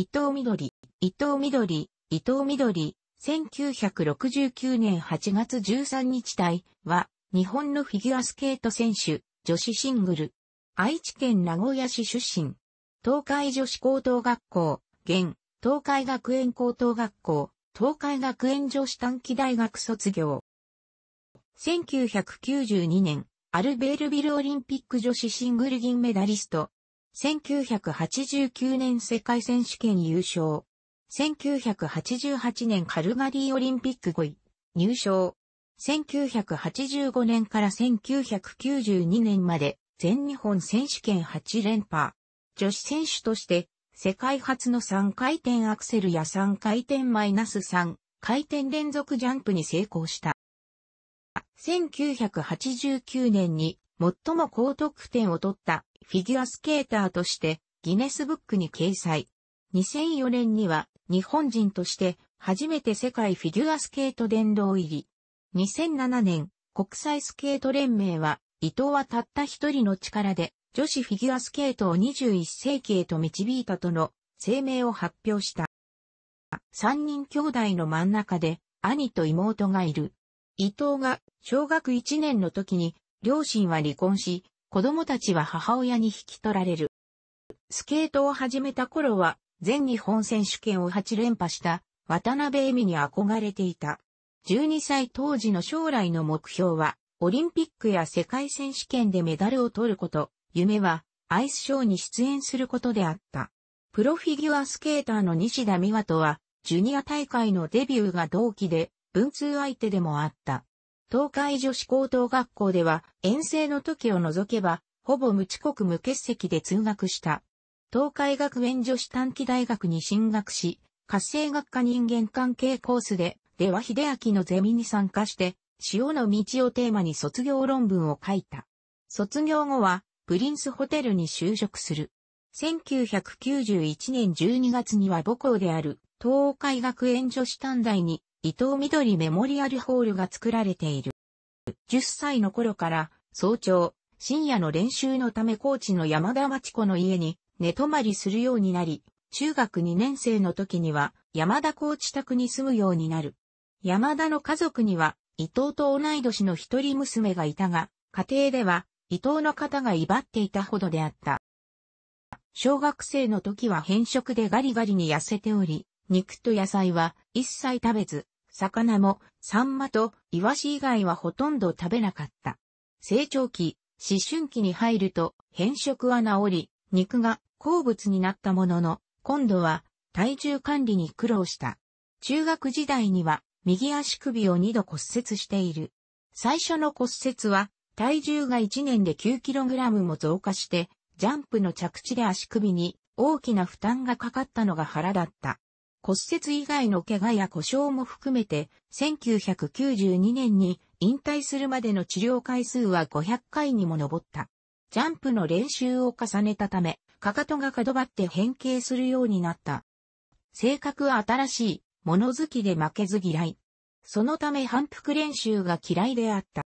伊藤みどり、伊藤みどり、伊藤みどり、1969年8月13日対は、日本のフィギュアスケート選手、女子シングル。愛知県名古屋市出身。東海女子高等学校、現、東海学園高等学校、東海学園女子短期大学卒業。1992年、アルベールビルオリンピック女子シングル銀メダリスト、1989年世界選手権優勝。1988年カルガリーオリンピック5位、入賞。1985年から1992年まで全日本選手権8連覇。女子選手として世界初の3回転アクセルや3回転マイナス3回転連続ジャンプに成功した。1989年に最も高得点を取ったフィギュアスケーターとしてギネスブックに掲載。2004年には日本人として初めて世界フィギュアスケート殿堂入り。2007年、国際スケート連盟は、伊藤はたった一人の力で女子フィギュアスケートを21世紀へと導いたとの声明を発表した。三人兄弟の真ん中で兄と妹がいる。伊藤が小学1年の時に両親は離婚し、子供たちは母親に引き取られる。スケートを始めた頃は、全日本選手権を8連覇した渡辺恵美に憧れていた。12歳当時の将来の目標は、オリンピックや世界選手権でメダルを取ること、夢はアイスショーに出演することであった。プロフィギュアスケーターの西田美和とは、ジュニア大会のデビューが同期で、文通相手でもあった。東海女子高等学校では、遠征の時を除けば、ほぼ無遅刻無欠席で通学した。東海学園女子短期大学に進学し、活性学科人間関係コースで、出羽秀明のゼミに参加して、潮の道をテーマに卒業論文を書いた。卒業後は、プリンスホテルに就職する。1991年12月には母校である東海学園女子短大に伊藤緑メモリアルホールが作られている。10歳の頃から早朝、深夜の練習のためコーチの山田町子の家に寝泊まりするようになり、中学2年生の時には山田コーチ宅に住むようになる。山田の家族には伊藤と同い年の一人娘がいたが、家庭では伊藤の方が威張っていたほどであった。小学生の時は偏食でガリガリに痩せており、肉と野菜は一切食べず、魚もサンマとイワシ以外はほとんど食べなかった。成長期、思春期に入ると変色は治り、肉が好物になったものの、今度は体重管理に苦労した。中学時代には右足首を2度骨折している。最初の骨折は体重が1年で 9kg も増加して、ジャンプの着地で足首に大きな負担がかかったのが腹だった。骨折以外の怪我や故障も含めて、1992年に引退するまでの治療回数は500回にも上った。ジャンプの練習を重ねたため、かかとが角張って変形するようになった。性格は新しい、物好きで負けず嫌い。そのため反復練習が嫌いであった。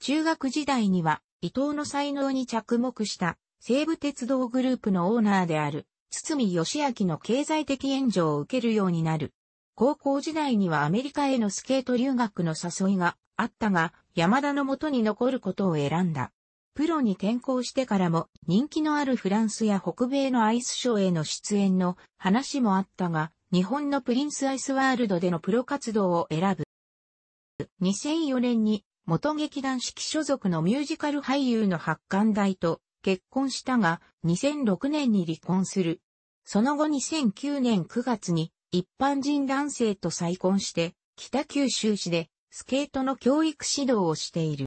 中学時代には伊藤の才能に着目した西武鉄道グループのオーナーである堤義明の経済的援助を受けるようになる。高校時代にはアメリカへのスケート留学の誘いがあったが、山田の元に残ることを選んだ。プロに転校してからも人気のあるフランスや北米のアイスショーへの出演の話もあったが、日本のプリンスアイスワールドでのプロ活動を選ぶ。2004年に元劇団四季所属のミュージカル俳優の発刊台と結婚したが、2006年に離婚する。その後2009年9月に一般人男性と再婚して、北九州市でスケートの教育指導をしている。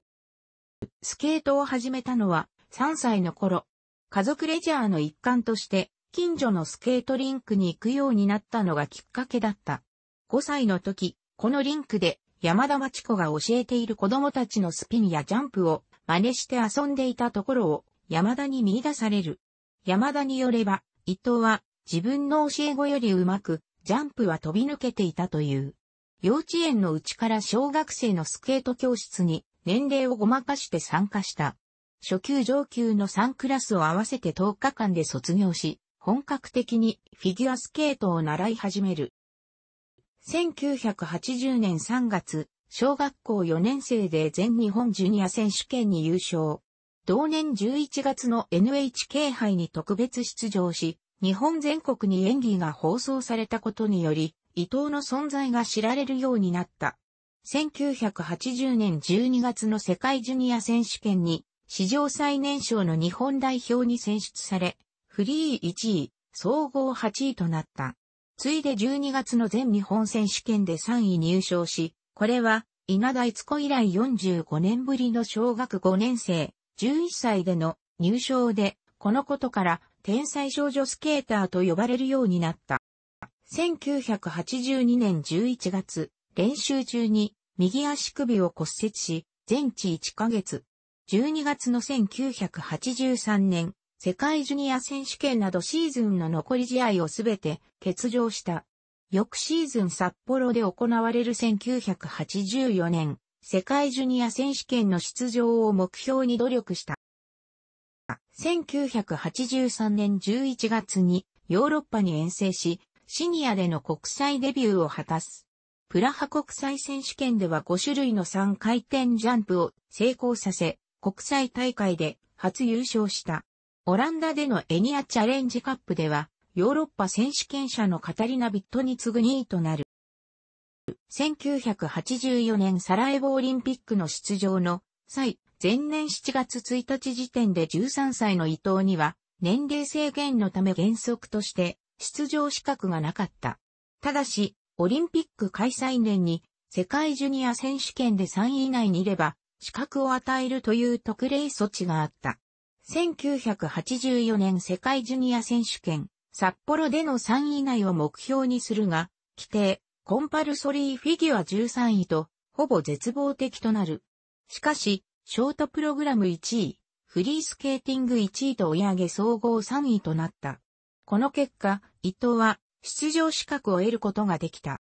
スケートを始めたのは3歳の頃、家族レジャーの一環として近所のスケートリンクに行くようになったのがきっかけだった。5歳の時、このリンクで山田町子が教えている子供たちのスピンやジャンプを真似して遊んでいたところを山田に見出される。山田によれば、伊藤は自分の教え子よりうまく、ジャンプは飛び抜けていたという。幼稚園のうちから小学生のスケート教室に年齢をごまかして参加した。初級上級の3クラスを合わせて10日間で卒業し、本格的にフィギュアスケートを習い始める。1980年3月、小学校4年生で全日本ジュニア選手権に優勝。同年11月の NHK 杯に特別出場し、日本全国に演技が放送されたことにより、伊藤の存在が知られるようになった。1980年12月の世界ジュニア選手権に、史上最年少の日本代表に選出され、フリー1位、総合8位となった。ついで12月の全日本選手権で3位入賞し、これは稲田悦子以来45年ぶりの小学5年生、11歳での入賞で、このことから天才少女スケーターと呼ばれるようになった。1982年11月、練習中に右足首を骨折し、全治1ヶ月。12月の1983年、世界ジュニア選手権などシーズンの残り試合をすべて欠場した。翌シーズン札幌で行われる1984年世界ジュニア選手権の出場を目標に努力した。1983年11月にヨーロッパに遠征し、シニアでの国際デビューを果たす。プラハ国際選手権では5種類の3回転ジャンプを成功させ、国際大会で初優勝した。オランダでのエニアチャレンジカップでは、ヨーロッパ選手権者のカタリナ・ビットに次ぐ2位となる。1984年サラエボオリンピックの出場の際、前年7月1日時点で13歳の伊藤には、年齢制限のため原則として出場資格がなかった。ただし、オリンピック開催年に世界ジュニア選手権で3位以内にいれば資格を与えるという特例措置があった。1984年世界ジュニア選手権札幌での3位以内を目標にするが、規定、コンパルソリーフィギュア13位と、ほぼ絶望的となる。しかし、ショートプログラム1位、フリースケーティング1位と追い上げ総合3位となった。この結果、伊藤は出場資格を得ることができた。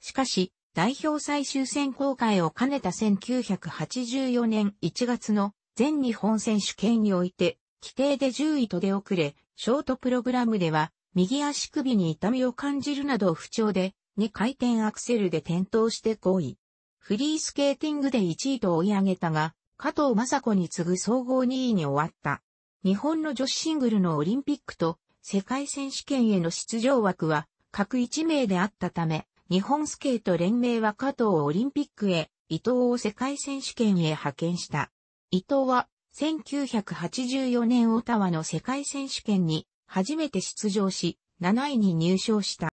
しかし、代表最終選考会を兼ねた1984年1月の全日本選手権において、規定で10位と出遅れ、ショートプログラムでは、右足首に痛みを感じるなど不調で、二回転アクセルで転倒して5位。フリースケーティングで1位と追い上げたが、加藤雅子に次ぐ総合2位に終わった。日本の女子シングルのオリンピックと世界選手権への出場枠は各1名であったため、日本スケート連盟は加藤をオリンピックへ、伊藤を世界選手権へ派遣した。伊藤は1984年オタワの世界選手権に初めて出場し、7位に入賞した。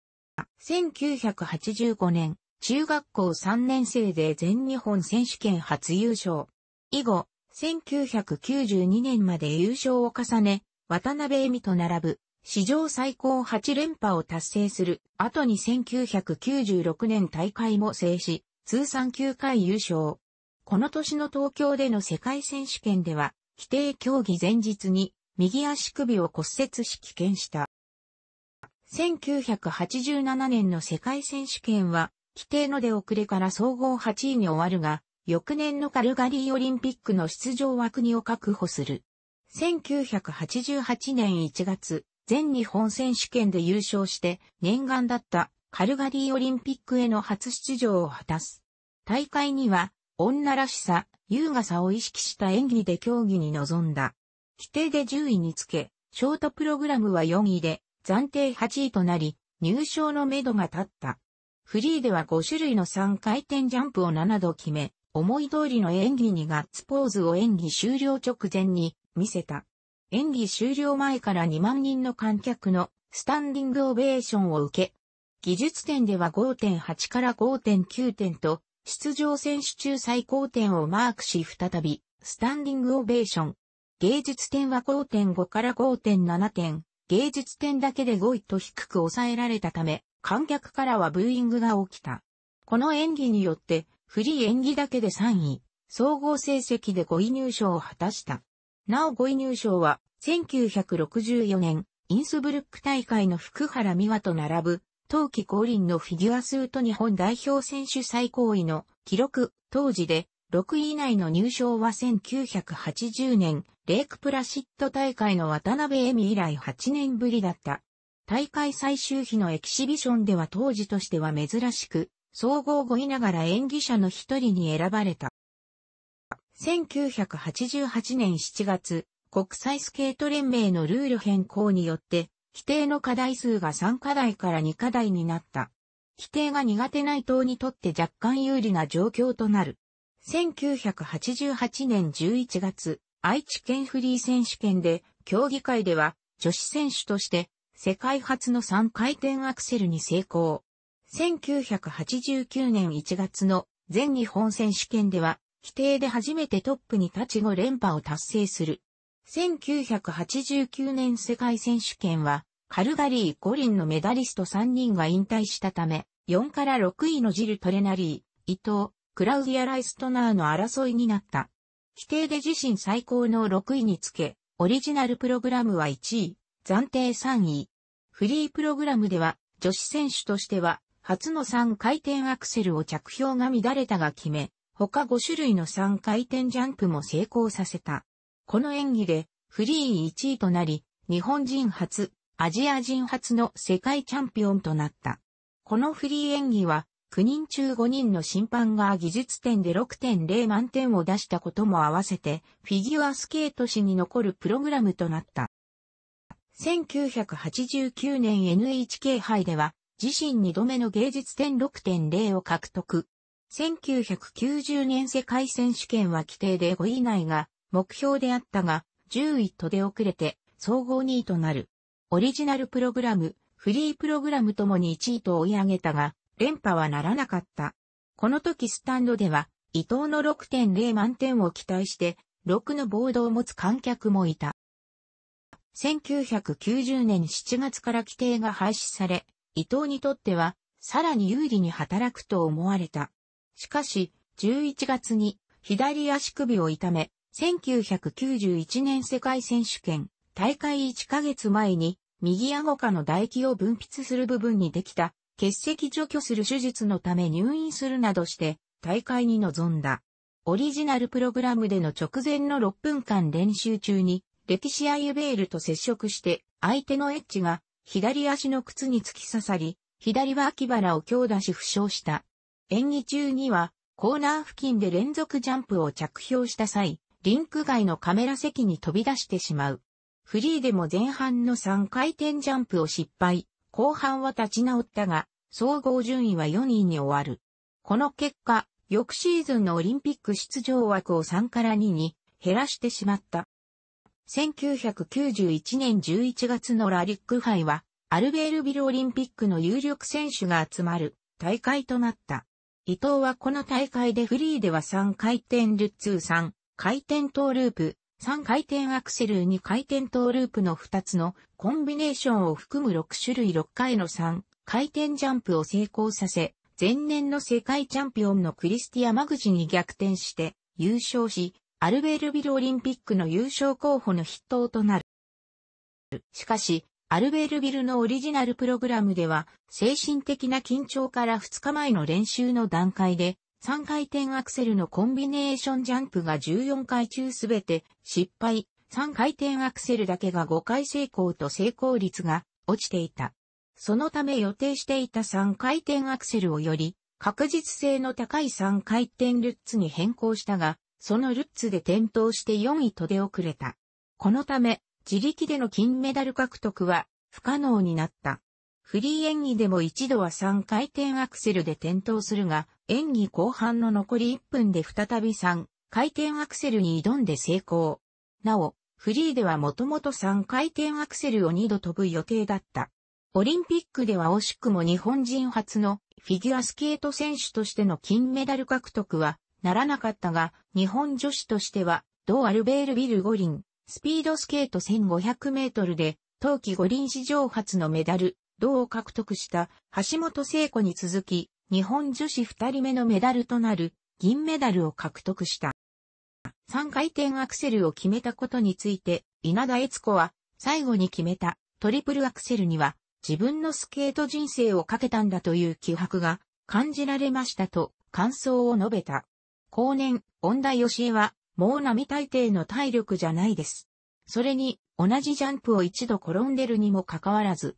1985年、中学校3年生で全日本選手権初優勝。以後、1992年まで優勝を重ね、渡辺恵美と並ぶ、史上最高8連覇を達成する。後に1996年大会も制し、通算9回優勝。この年の東京での世界選手権では、規定競技前日に右足首を骨折し棄権した。1987年の世界選手権は、規定の出遅れから総合8位に終わるが、翌年のカルガリーオリンピックの出場枠にを確保する。1988年1月、全日本選手権で優勝して念願だったカルガリーオリンピックへの初出場を果たす。大会には女らしさ、優雅さを意識した演技で競技に臨んだ。規定で10位につけ、ショートプログラムは4位で暫定8位となり、入賞のめどが立った。フリーでは5種類の3回転ジャンプを7度決め、思い通りの演技にガッツポーズを演技終了直前に見せた。演技終了前から2万人の観客のスタンディングオベーションを受け、技術点では5.8から5.9点と、出場選手中最高点をマークし再び、スタンディングオベーション。芸術点は5.5から5.7点、芸術点だけで5位と低く抑えられたため、観客からはブーイングが起きた。この演技によって、フリー演技だけで3位、総合成績で5位入賞を果たした。なお5位入賞は、1964年、インスブルック大会の福原美和と並ぶ、冬季降臨のフィギュアスート日本代表選手最高位の記録、当時で6位以内の入賞は1980年、レイクプラシット大会の渡辺恵美以来8年ぶりだった。大会最終日のエキシビションでは当時としては珍しく、総合5位ながら演技者の一人に選ばれた。1988年7月、国際スケート連盟のルール変更によって、規定の課題数が3課題から2課題になった。規定が苦手な伊藤にとって若干有利な状況となる。1988年11月、愛知県フリー選手権で、競技会では、女子選手として、世界初の3回転アクセルに成功。1989年1月の全日本選手権では、規定で初めてトップに立ち5連覇を達成する。1989年世界選手権は、カルガリー五輪のメダリスト3人が引退したため、4から6位のジル・トレナリー、伊藤、クラウディア・ライストナーの争いになった。規定で自身最高の6位につけ、オリジナルプログラムは1位、暫定3位。フリープログラムでは、女子選手としては、初の3回転アクセルを着氷が乱れたが決め、他5種類の3回転ジャンプも成功させた。この演技で、フリー1位となり、日本人初、アジア人初の世界チャンピオンとなった。このフリー演技は、9人中5人の審判が技術点で6.0満点を出したことも合わせて、フィギュアスケート史に残るプログラムとなった。1989年 NHK 杯では、自身2度目の芸術点6.0を獲得。1990年世界選手権は規定で5位以内が目標であったが、10位と出遅れて総合2位となる。オリジナルプログラム、フリープログラムともに1位と追い上げたが、連覇はならなかった。この時スタンドでは、伊藤の6.0満点を期待して、6のボードを持つ観客もいた。1990年7月から規定が廃止され、伊藤にとっては、さらに有利に働くと思われた。しかし、11月に左足首を痛め、1991年世界選手権大会1ヶ月前に右顎下の唾液を分泌する部分にできた欠席除去する手術のため入院するなどして大会に臨んだ。オリジナルプログラムでの直前の6分間練習中にレティシア・ユベールと接触して相手のエッジが左足の靴に突き刺さり、左は脇腹を強打し負傷した。演技中にはコーナー付近で連続ジャンプを着氷した際、リンク外のカメラ席に飛び出してしまう。フリーでも前半の3回転ジャンプを失敗。後半は立ち直ったが、総合順位は4位に終わる。この結果、翌シーズンのオリンピック出場枠を3から2に減らしてしまった。1991年11月のラリック杯は、アルベールビルオリンピックの有力選手が集まる大会となった。伊藤はこの大会でフリーでは3回転ルッツー3、回転トーループ、3回転アクセル2回転トーループの2つのコンビネーションを含む6種類6回の3回転ジャンプを成功させ、前年の世界チャンピオンのクリスティア・マグジに逆転して優勝し、アルベールビルオリンピックの優勝候補の筆頭となる。しかし、アルベールビルのオリジナルプログラムでは、精神的な緊張から2日前の練習の段階で、3回転アクセルのコンビネーションジャンプが14回中すべて失敗、3回転アクセルだけが5回成功と成功率が落ちていた。そのため予定していた3回転アクセルをより確実性の高い3回転ルッツに変更したが、そのルッツで転倒して4位と出遅れた。このため、自力での金メダル獲得は不可能になった。フリー演技でも一度は3回転アクセルで転倒するが、演技後半の残り1分で再び3回転アクセルに挑んで成功。なお、フリーではもともと3回転アクセルを2度飛ぶ予定だった。オリンピックでは惜しくも日本人初のフィギュアスケート選手としての金メダル獲得はならなかったが、日本女子としては、同アルベールビル五輪、スピードスケート1500メートルで、冬季五輪史上初のメダル、銅を獲得した橋本聖子に続き、日本女子二人目のメダルとなる銀メダルを獲得した。3回転アクセルを決めたことについて、稲田悦子は最後に決めたトリプルアクセルには自分のスケート人生をかけたんだという気迫が感じられましたと感想を述べた。後年、恩田義恵はもう並大抵の体力じゃないです。それに同じジャンプを一度転んでるにもかかわらず、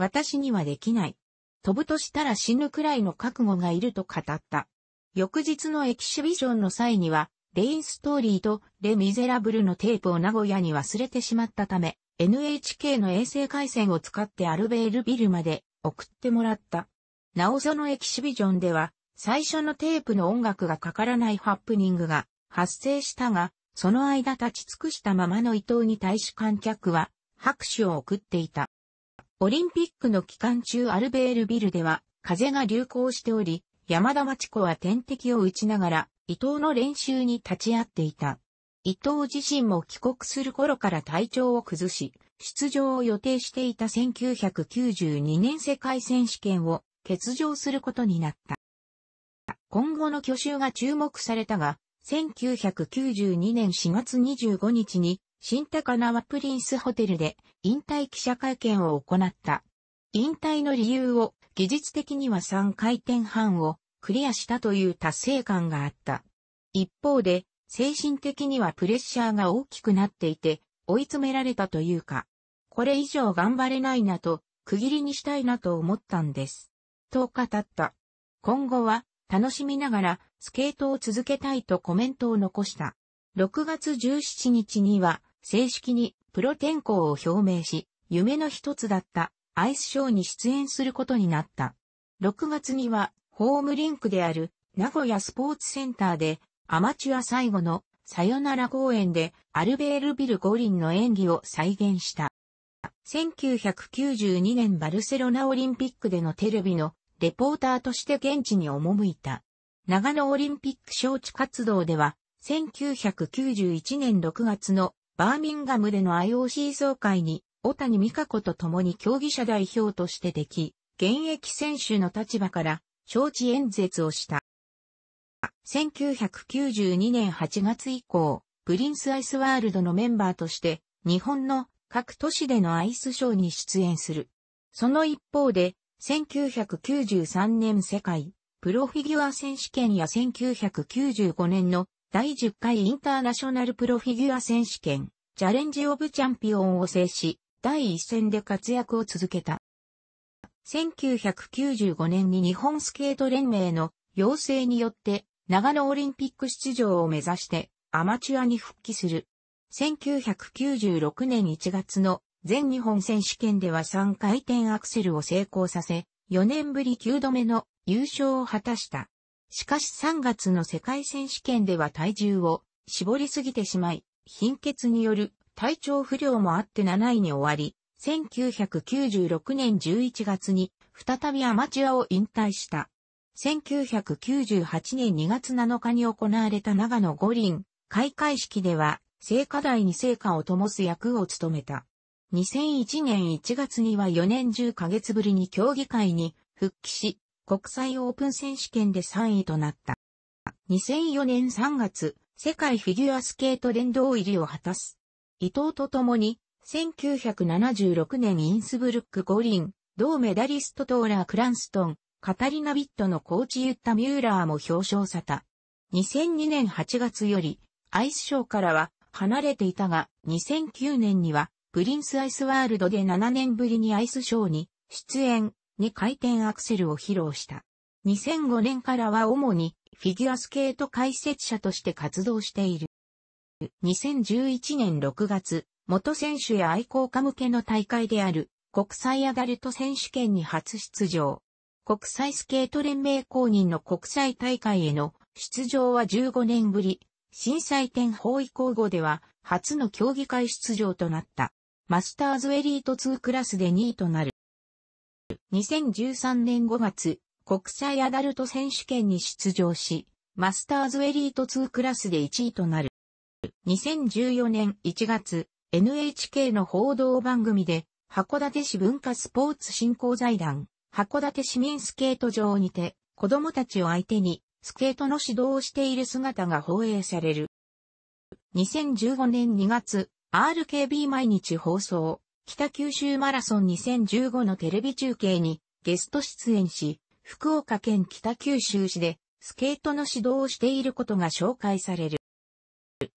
私にはできない。飛ぶとしたら死ぬくらいの覚悟がいると語った。翌日のエキシビションの際には、レインストーリーとレ・ミゼラブルのテープを名古屋に忘れてしまったため、NHK の衛星回線を使ってアルベールビルまで送ってもらった。なおそのエキシビジョンでは、最初のテープの音楽がかからないハプニングが発生したが、その間立ち尽くしたままの伊藤に対使観客は拍手を送っていた。オリンピックの期間中アルベールビルでは風が流行しており、山田町子は天敵を打ちながら伊藤の練習に立ち会っていた。伊藤自身も帰国する頃から体調を崩し、出場を予定していた1992年世界選手権を欠場することになった。今後の挙手が注目されたが、1992年4月25日に新高輪プリンスホテルで引退記者会見を行った。引退の理由を技術的には3回転半をクリアしたという達成感があった。一方で精神的にはプレッシャーが大きくなっていて追い詰められたというか、これ以上頑張れないなと区切りにしたいなと思ったんです。と語った。今後は楽しみながらスケートを続けたいとコメントを残した。6月17日には正式にプロ転向を表明し、夢の一つだったアイスショーに出演することになった。6月にはホームリンクである名古屋スポーツセンターでアマチュア最後のさよなら公演でアルベールビル五輪の演技を再現した。1992年バルセロナオリンピックでのテレビのレポーターとして現地に赴いた。長野オリンピック招致活動では1991年6月のバーミンガムでの IOC 総会に、小谷美香子と共に競技者代表としてでき、現役選手の立場から、招致演説をした。1992年8月以降、プリンスアイスワールドのメンバーとして、日本の各都市でのアイスショーに出演する。その一方で、1993年世界プロフィギュア選手権や1995年の第10回インターナショナルプロフィギュア選手権、チャレンジオブチャンピオンを制し、第一戦で活躍を続けた。1995年に日本スケート連盟の要請によって、長野オリンピック出場を目指してアマチュアに復帰する。1996年1月の全日本選手権では3回転アクセルを成功させ、4年ぶり9度目の優勝を果たした。しかし3月の世界選手権では体重を絞りすぎてしまい、貧血による体調不良もあって7位に終わり、1996年11月に再びアマチュアを引退した。1998年2月7日に行われた長野五輪開会式では聖火台に聖火を灯す役を務めた。2001年1月には4年10ヶ月ぶりに競技会に復帰し、国際オープン選手権で3位となった。2004年3月、世界フィギュアスケート殿堂入りを果たす。伊藤と共に、1976年インスブルック五輪、同メダリストトーラー・クランストン、カタリナ・ビットのコーチユッタ・ミューラーも表彰された。2002年8月より、アイスショーからは離れていたが、2009年には、プリンスアイスワールドで7年ぶりにアイスショーに出演。に回転アクセルを披露した。2005年からは主にフィギュアスケート解説者として活動している。2011年6月、元選手や愛好家向けの大会である国際アダルト選手権に初出場。国際スケート連盟公認の国際大会への出場は15年ぶり、震災点法移行後では初の競技会出場となった。マスターズエリート2クラスで2位となる。2013年5月、国際アダルト選手権に出場し、マスターズエリート2クラスで1位となる。2014年1月、NHK の報道番組で、函館市文化スポーツ振興財団、函館市民スケート場にて、子供たちを相手に、スケートの指導をしている姿が放映される。2015年2月、RKB 毎日放送、北九州マラソン2015のテレビ中継にゲスト出演し、福岡県北九州市でスケートの指導をしていることが紹介される。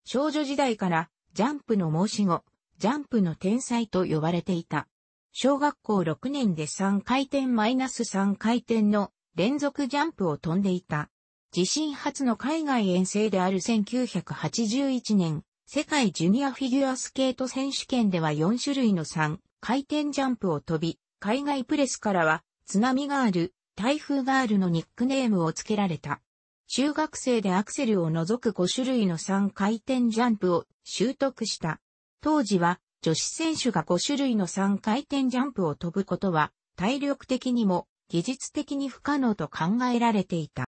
少女時代からジャンプの申し子、ジャンプの天才と呼ばれていた。小学校6年で3回転マイナス3回転の連続ジャンプを飛んでいた。自身初の海外遠征である1981年、世界ジュニアフィギュアスケート選手権では4種類の3回転ジャンプを飛び、海外プレスからは津波ガール、台風ガールのニックネームを付けられた。中学生でアクセルを除く5種類の3回転ジャンプを習得した。当時は女子選手が5種類の3回転ジャンプを飛ぶことは体力的にも技術的に不可能と考えられていた。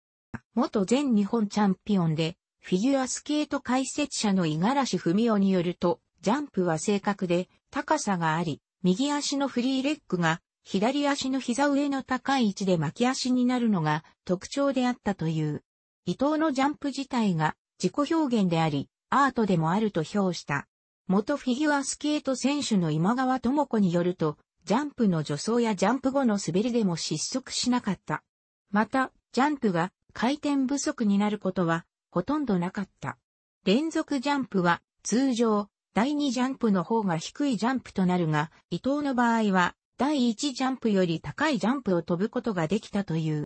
元全日本チャンピオンでフィギュアスケート解説者の五十嵐文雄によると、ジャンプは正確で高さがあり、右足のフリーレッグが左足の膝上の高い位置で巻き足になるのが特徴であったという。伊藤のジャンプ自体が自己表現であり、アートでもあると評した。元フィギュアスケート選手の今川智子によると、ジャンプの助走やジャンプ後の滑りでも失速しなかった。また、ジャンプが回転不足になることは、ほとんどなかった。連続ジャンプは通常第2ジャンプの方が低いジャンプとなるが、伊藤の場合は第1ジャンプより高いジャンプを飛ぶことができたという。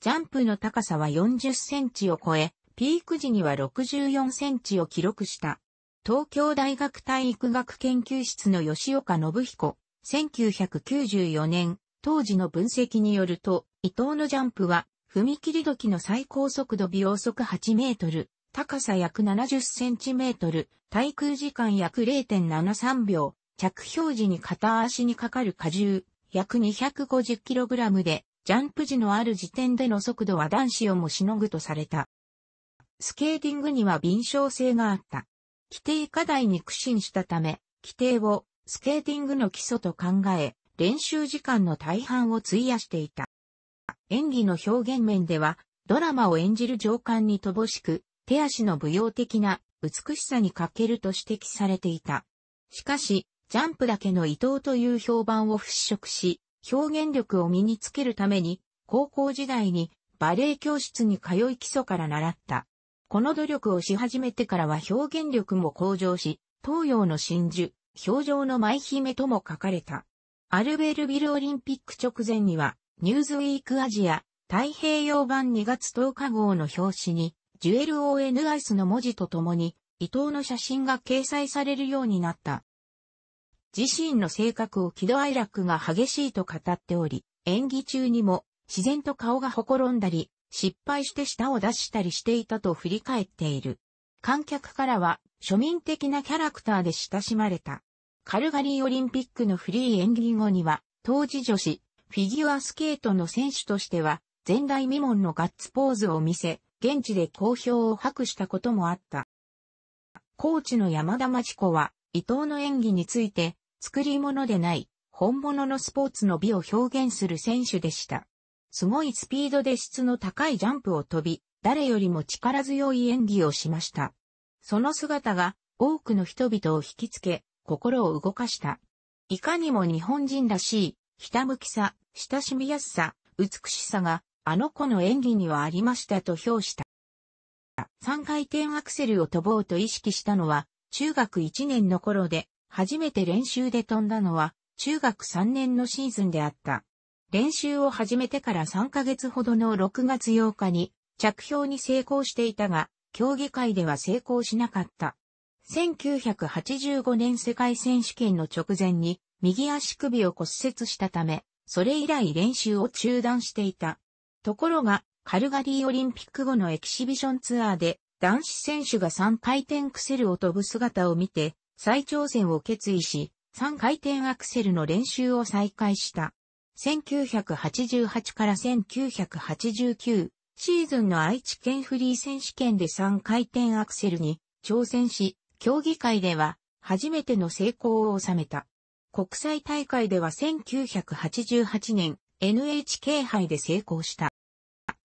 ジャンプの高さは40センチを超え、ピーク時には64センチを記録した。東京大学体育学研究室の吉岡信彦、1994年、当時の分析によると、伊藤のジャンプは踏切時の最高速度秒速8メートル、高さ約70センチメートル、滞空時間約0.73秒、着氷時に片足にかかる荷重、約 250kg で、ジャンプ時のある時点での速度は男子をもしのぐとされた。スケーティングには敏捷性があった。規定課題に苦心したため、規定をスケーティングの基礎と考え、練習時間の大半を費やしていた。演技の表現面では、ドラマを演じる情感に乏しく、手足の舞踊的な美しさに欠けると指摘されていた。しかし、ジャンプだけの伊藤という評判を払拭し、表現力を身につけるために、高校時代にバレエ教室に通い基礎から習った。この努力をし始めてからは表現力も向上し、東洋の真珠、表情の舞姫とも書かれた。アルベルビルオリンピック直前には、ニューズウィークアジア、太平洋版2月10日号の表紙に、ジュエルオエヌ・アイスの文字とともに、伊藤の写真が掲載されるようになった。自身の性格を喜怒哀楽が激しいと語っており、演技中にも自然と顔がほころんだり、失敗して舌を出したりしていたと振り返っている。観客からは庶民的なキャラクターで親しまれた。カルガリーオリンピックのフリー演技後には、当時女子フィギュアスケートの選手としては、前代未聞のガッツポーズを見せ、現地で好評を博したこともあった。コーチの山田真知子は、伊藤の演技について、作り物でない、本物のスポーツの美を表現する選手でした。すごいスピードで質の高いジャンプを飛び、誰よりも力強い演技をしました。その姿が多くの人々を引きつけ、心を動かした。いかにも日本人らしいひたむきさ、親しみやすさ、美しさが、あの子の演技にはありましたと評した。3回転アクセルを飛ぼうと意識したのは、中学1年の頃で、初めて練習で飛んだのは、中学3年のシーズンであった。練習を始めてから3ヶ月ほどの6月8日に、着氷に成功していたが、競技会では成功しなかった。1985年世界選手権の直前に、右足首を骨折したため、それ以来練習を中断していた。ところが、カルガリーオリンピック後のエキシビションツアーで、男子選手が3回転クセルを飛ぶ姿を見て、再挑戦を決意し、3回転アクセルの練習を再開した。1988から1989シーズンの愛知県フリー選手権で3回転アクセルに挑戦し、競技会では初めての成功を収めた。国際大会では1988年 NHK 杯で成功した。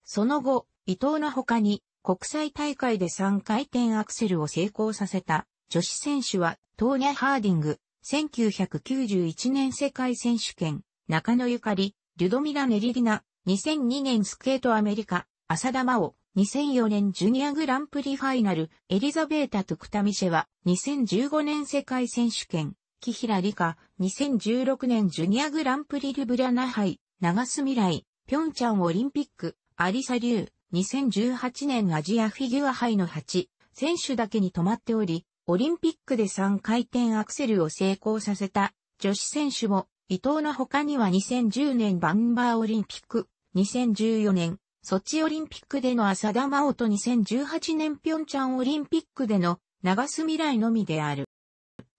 その後、伊藤の他に国際大会で3回転アクセルを成功させた女子選手はトーニャ・ハーディング、1991年世界選手権、中野ゆかり、リュドミラ・メリリナ、2002年スケートアメリカ、浅田真央、2004年ジュニアグランプリファイナル、エリザベータ・トゥクタミシェは、2015年世界選手権、木平理香、2016年ジュニアグランプリルブラナ杯、長洲未来、ピョンチャンオリンピック、アリサリュ2018年アジアフィギュア杯の8、選手だけに止まっており、オリンピックで3回転アクセルを成功させた女子選手も、伊藤の他には2010年バンバーオリンピック、2014年ソチオリンピックでの浅田真央と2018年ピョンチャンオリンピックでの長洲未来のみである。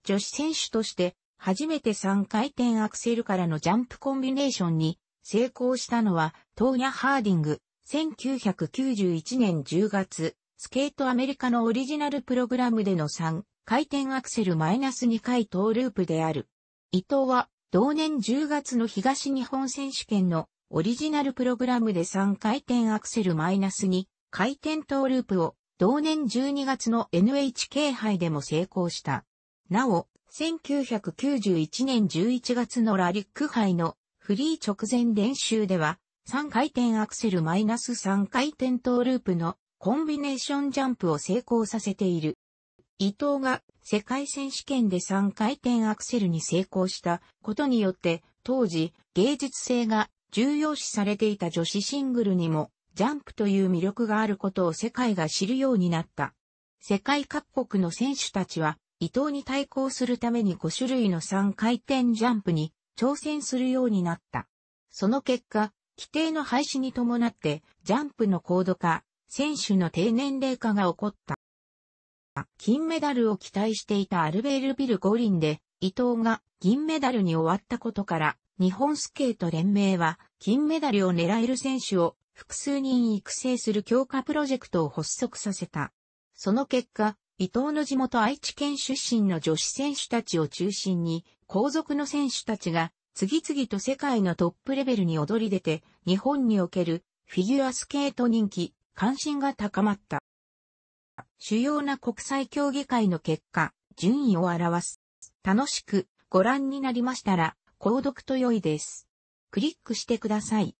女子選手として初めて3回転アクセルからのジャンプコンビネーションに成功したのはトーニャ・ハーディング。1991年10月、スケートアメリカのオリジナルプログラムでの3回転アクセルマイナス2回トーループである。伊藤は同年10月の東日本選手権のオリジナルプログラムで3回転アクセルマイナス2回転トーループを同年12月の NHK 杯でも成功した。なお、1991年11月のラリック杯のフリー直前練習では、3回転アクセルマイナス3回転トーループのコンビネーションジャンプを成功させている。伊藤が世界選手権で3回転アクセルに成功したことによって当時芸術性が重要視されていた女子シングルにもジャンプという魅力があることを世界が知るようになった。世界各国の選手たちは伊藤に対抗するために5種類の3回転ジャンプに挑戦するようになった。その結果、規定の廃止に伴ってジャンプの高度化、選手の低年齢化が起こった。金メダルを期待していたアルベールビル五輪で伊藤が銀メダルに終わったことから日本スケート連盟は金メダルを狙える選手を複数人育成する強化プロジェクトを発足させた。その結果、伊藤の地元愛知県出身の女子選手たちを中心に、後続の選手たちが次々と世界のトップレベルに躍り出て、日本におけるフィギュアスケート人気、関心が高まった。主要な国際競技会の結果、順位を表す。楽しくご覧になりましたら、購読と良いです。クリックしてください。